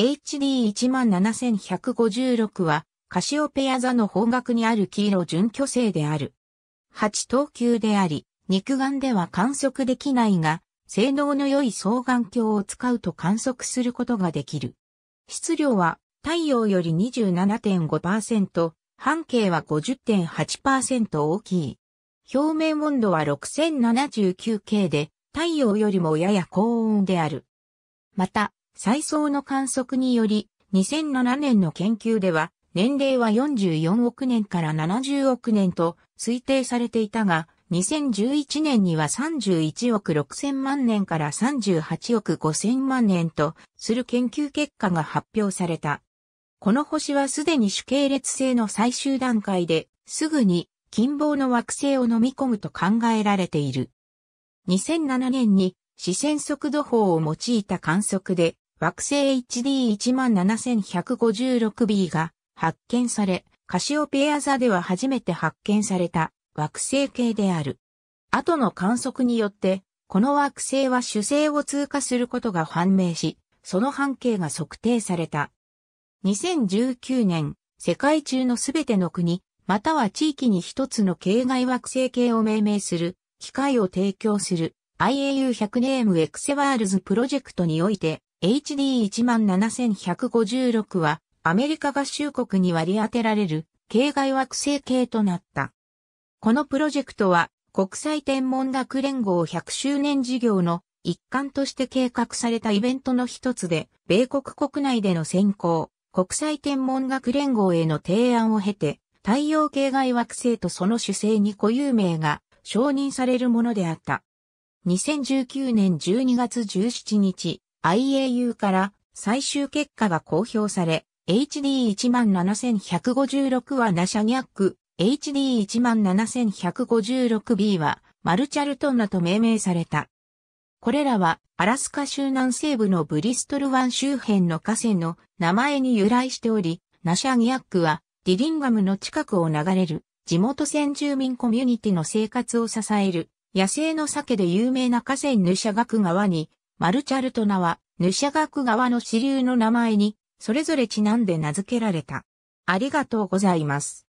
HD17156 は、カシオペア座の方角にある黄色準巨星である。8等級であり、肉眼では観測できないが、性能の良い双眼鏡を使うと観測することができる。質量は太陽より27.5%、半径は50.8%大きい。表面温度は 6079K で、太陽よりもやや高温である。また、最早の観測により、2007年の研究では、年齢は44億年から70億年と推定されていたが、2011年には31億6000万年から38億5000万年とする研究結果が発表された。この星はすでに主系列性の最終段階ですぐに近傍の惑星を飲み込むと考えられている。2007年に視線速度法を用いた観測で惑星 HD17156b が発見され、カシオペア座では初めて発見された惑星系である。後の観測によって、この惑星は主星を通過することが判明し、その半径が測定された。2019年、世界中のすべての国、または地域に一つの系外惑星系を命名する、機械を提供する IAU100 ネームエクセワールズプロジェクトにおいて、HD17156 はアメリカ合衆国に割り当てられる系外惑星系となった。このプロジェクトは国際天文学連合100周年事業の一環として計画されたイベントの一つで、米国国内での選考、国際天文学連合への提案を経て、太陽系外惑星とその主星に固有名が承認されるものであった。2019年12月17日、IAU から最終結果が公表され、HD17156 はナシャニャック、HD17156B はマルチャルトンナと命名された。これらはアラスカ州南西部のブリストル湾周辺の河川の名前に由来しており、ナシャニャックはディリンガムの近くを流れる地元先住民コミュニティの生活を支える野生の鮭で有名な河川ヌシャガク川にマルチャルトナは、ヌシャ学側の支流の名前に、それぞれちなんで名付けられた。ありがとうございます。